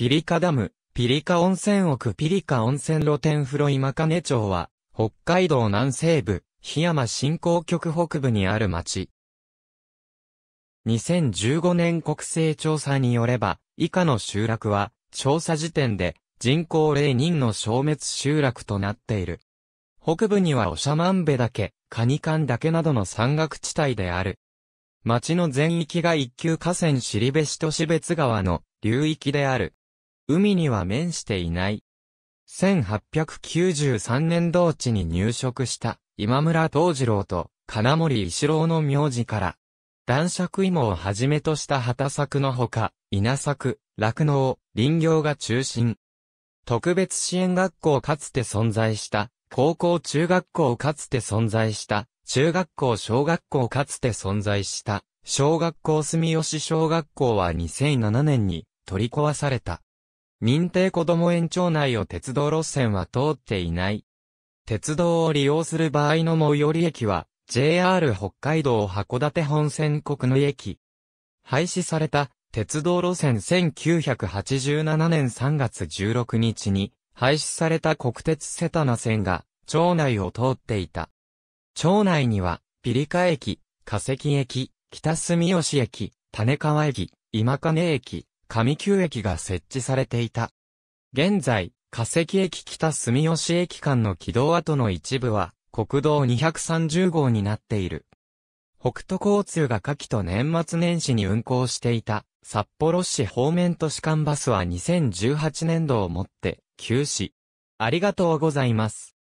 ピリカダム、ピリカ温泉奥ピリカ温泉露天風呂今金町は、北海道南西部、檜山振興局北部にある町。2015年国勢調査によれば、以下の集落は、調査時点で、人口0人の消滅集落となっている。北部には長万部岳、カニカンけなどの山岳地帯である。町の全域が一級河川尻べしと標津川の流域である。海には面していない。1893年同地に入植した今村東次郎と金森石郎の名字から、男爵芋をはじめとした畑作のほか、稲作、酪農、林業が中心。特別支援学校かつて存在した、高校中学校かつて存在した、中学校小学校かつて存在した、小学校住吉小学校は2007年に取り壊された。認定こども園町内を鉄道路線は通っていない。鉄道を利用する場合の最寄り駅は、JR 北海道函館本線国の駅。廃止された鉄道路線1987年3月16日に廃止された国鉄セタナ線が町内を通っていた。町内にはピリカ駅、化石駅、北住吉駅、種川駅、今金駅、上旧駅が設置されていた。現在、化石駅北住吉駅間の軌道跡の一部は、国道230号になっている。北斗交通が夏季と年末年始に運行していた、札幌市方面都市間バスは2018年度をもって、休止。ありがとうございます。